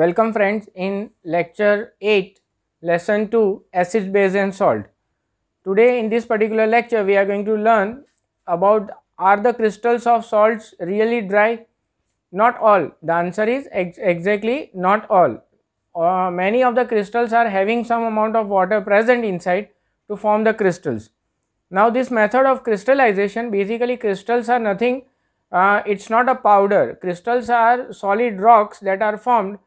Welcome friends in lecture 8 lesson 2 acid base and salt. Today in this particular lecture we are going to learn about are the crystals of salts really dry? Not all. The answer is ex exactly not all. Uh, many of the crystals are having some amount of water present inside to form the crystals. Now this method of crystallization basically crystals are nothing uh, it's not a powder crystals are solid rocks that are formed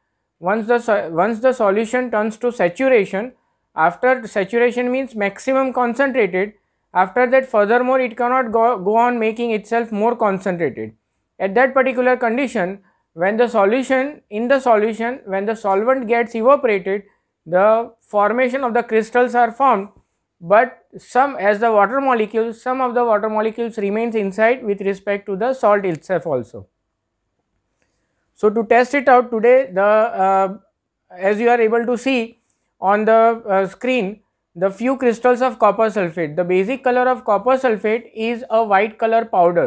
once the, once the solution turns to saturation, after saturation means maximum concentrated, after that furthermore it cannot go, go on making itself more concentrated. At that particular condition, when the solution, in the solution, when the solvent gets evaporated, the formation of the crystals are formed but some as the water molecules, some of the water molecules remains inside with respect to the salt itself also. So, to test it out today the uh, as you are able to see on the uh, screen the few crystals of copper sulfate. The basic color of copper sulfate is a white color powder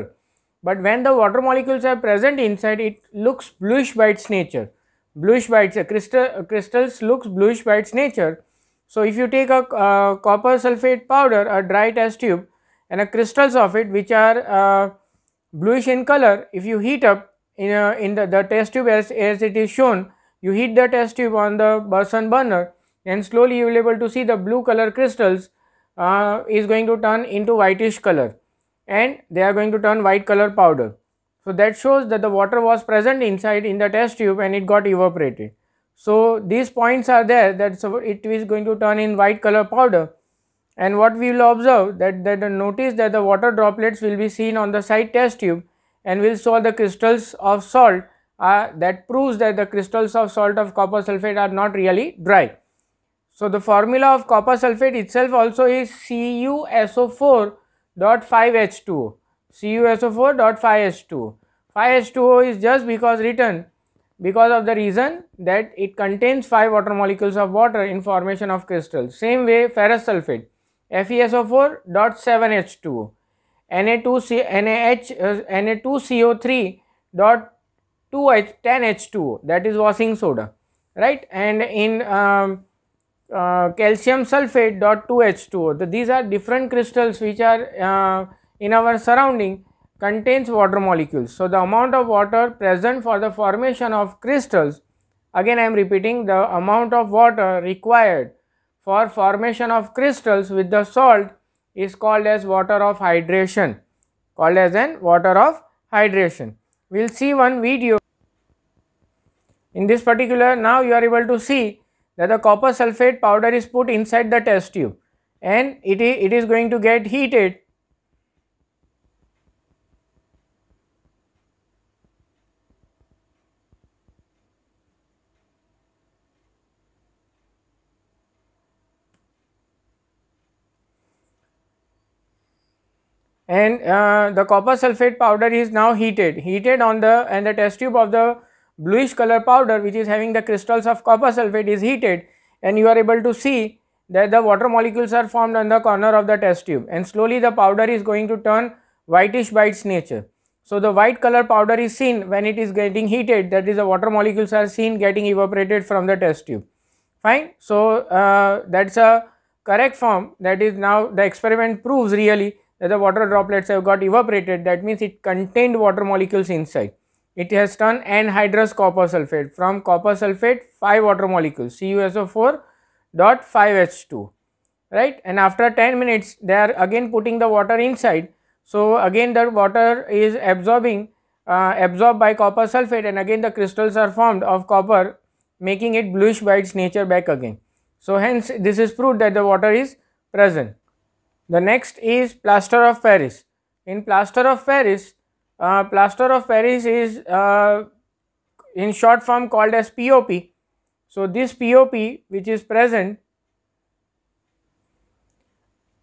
but when the water molecules are present inside it looks bluish by its nature. Bluish by its uh, crystal, uh, crystals looks bluish by its nature. So, if you take a uh, copper sulfate powder a dry test tube and a crystals of it which are uh, bluish in color if you heat up in, a, in the, the test tube as, as it is shown you heat the test tube on the Bunsen burner and slowly you will able to see the blue color crystals uh, is going to turn into whitish color and they are going to turn white color powder. So that shows that the water was present inside in the test tube and it got evaporated. So these points are there that so it is going to turn in white color powder and what we will observe that, that notice that the water droplets will be seen on the side test tube and we will solve the crystals of salt uh, that proves that the crystals of salt of copper sulfate are not really dry. So, the formula of copper sulfate itself also is CuSO4 dot 5H2O, CuSO4 dot 5H2O. 5H2O is just because written because of the reason that it contains 5 water molecules of water in formation of crystals. Same way ferrous sulfate FeSO4 dot 7H2O. Na2C, NaH, uh, Na2CO3 dot 2H, 10H2O h two is washing soda right and in um, uh, calcium sulfate dot 2H2O these are different crystals which are uh, in our surrounding contains water molecules. So, the amount of water present for the formation of crystals again I am repeating the amount of water required for formation of crystals with the salt is called as water of hydration called as an water of hydration. We will see one video. In this particular now you are able to see that the copper sulfate powder is put inside the test tube and it is, it is going to get heated and uh, the copper sulfate powder is now heated heated on the and the test tube of the bluish color powder which is having the crystals of copper sulfate is heated and you are able to see that the water molecules are formed on the corner of the test tube and slowly the powder is going to turn whitish by its nature. So, the white color powder is seen when it is getting heated that is the water molecules are seen getting evaporated from the test tube fine. So, uh, that is a correct form that is now the experiment proves really the water droplets have got evaporated that means it contained water molecules inside. It has turned anhydrous copper sulfate from copper sulfate 5 water molecules CuSO4 dot 5H2 right and after 10 minutes they are again putting the water inside. So, again the water is absorbing uh, absorbed by copper sulfate and again the crystals are formed of copper making it bluish by its nature back again. So, hence this is proved that the water is present. The next is plaster of Paris. In plaster of Paris, uh, plaster of Paris is uh, in short form called as POP. So, this POP which is present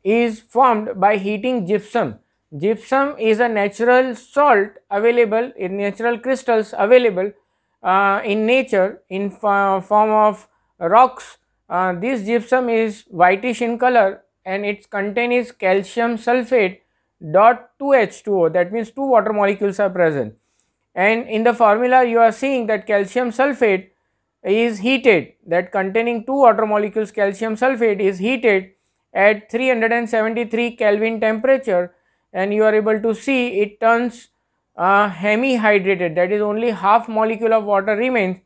is formed by heating gypsum. Gypsum is a natural salt available in natural crystals available uh, in nature in form of rocks. Uh, this gypsum is whitish in color and its content is calcium sulfate dot 2H2O that means two water molecules are present and in the formula you are seeing that calcium sulfate is heated that containing two water molecules calcium sulfate is heated at 373 Kelvin temperature and you are able to see it turns uh, hemihydrated that is only half molecule of water remains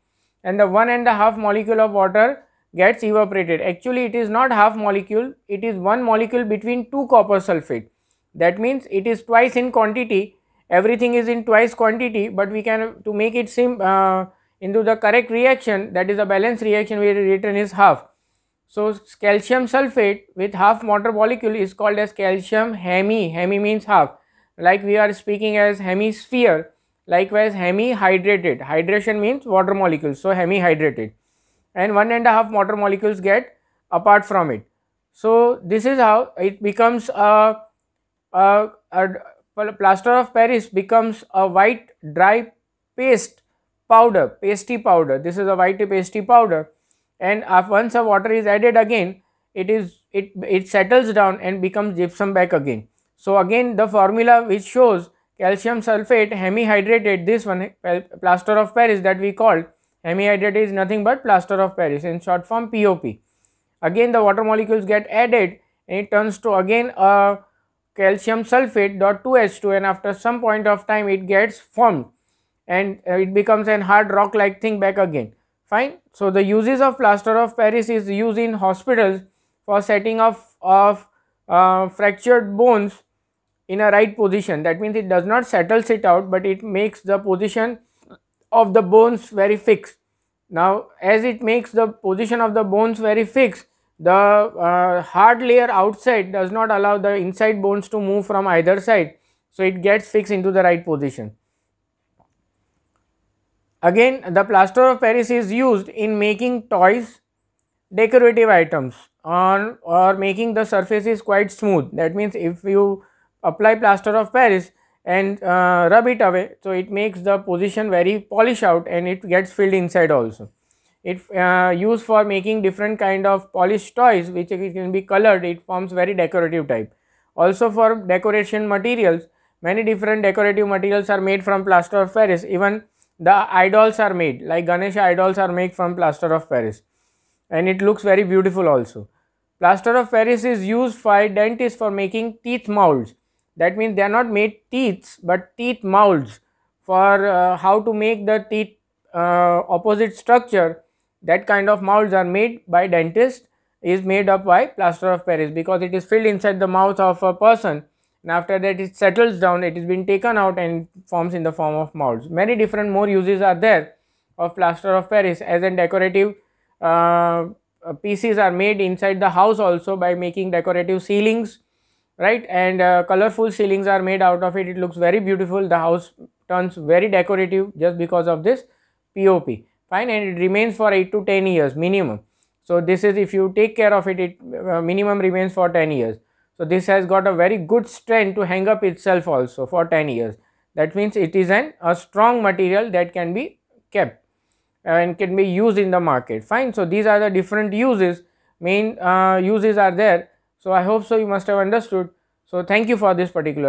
and the one and a half molecule of water gets evaporated. Actually, it is not half molecule, it is one molecule between two copper sulfate. That means it is twice in quantity, everything is in twice quantity, but we can to make it seem uh, into the correct reaction that is a balanced reaction where written is half. So, calcium sulfate with half water molecule is called as calcium hemi, hemi means half like we are speaking as hemisphere likewise hemi hydrated. hydration means water molecule so hemi hydrated and one and a half water molecules get apart from it. So, this is how it becomes a, a, a plaster of Paris becomes a white dry paste powder, pasty powder. This is a white pasty powder and once a water is added again, it is it, it settles down and becomes gypsum back again. So, again the formula which shows calcium sulfate hemihydrated this one plaster of Paris that we called Hemihydrate is nothing but plaster of Paris in short form POP. Again the water molecules get added and it turns to again a calcium sulfate dot 2H2 and after some point of time it gets formed and uh, it becomes an hard rock like thing back again fine. So, the uses of plaster of Paris is used in hospitals for setting of, of uh, fractured bones in a right position that means it does not settles it out but it makes the position of the bones very fixed. Now, as it makes the position of the bones very fixed, the uh, hard layer outside does not allow the inside bones to move from either side. So, it gets fixed into the right position. Again, the plaster of Paris is used in making toys, decorative items on or making the surfaces quite smooth. That means, if you apply plaster of Paris, and uh, rub it away so it makes the position very polish out and it gets filled inside also it uh, used for making different kind of polished toys which can be colored it forms very decorative type also for decoration materials many different decorative materials are made from plaster of paris even the idols are made like ganesha idols are made from plaster of paris and it looks very beautiful also plaster of paris is used by dentists for making teeth molds that means they are not made teeth but teeth molds for uh, how to make the teeth uh, opposite structure that kind of molds are made by dentist is made up by plaster of paris because it is filled inside the mouth of a person and after that it settles down it is been taken out and forms in the form of molds many different more uses are there of plaster of paris as in decorative uh, uh pieces are made inside the house also by making decorative ceilings right and uh, colorful ceilings are made out of it it looks very beautiful the house turns very decorative just because of this pop fine and it remains for 8 to 10 years minimum so this is if you take care of it it uh, minimum remains for 10 years so this has got a very good strength to hang up itself also for 10 years that means it is an a strong material that can be kept and can be used in the market fine so these are the different uses main uh, uses are there so I hope so you must have understood. So thank you for this particular.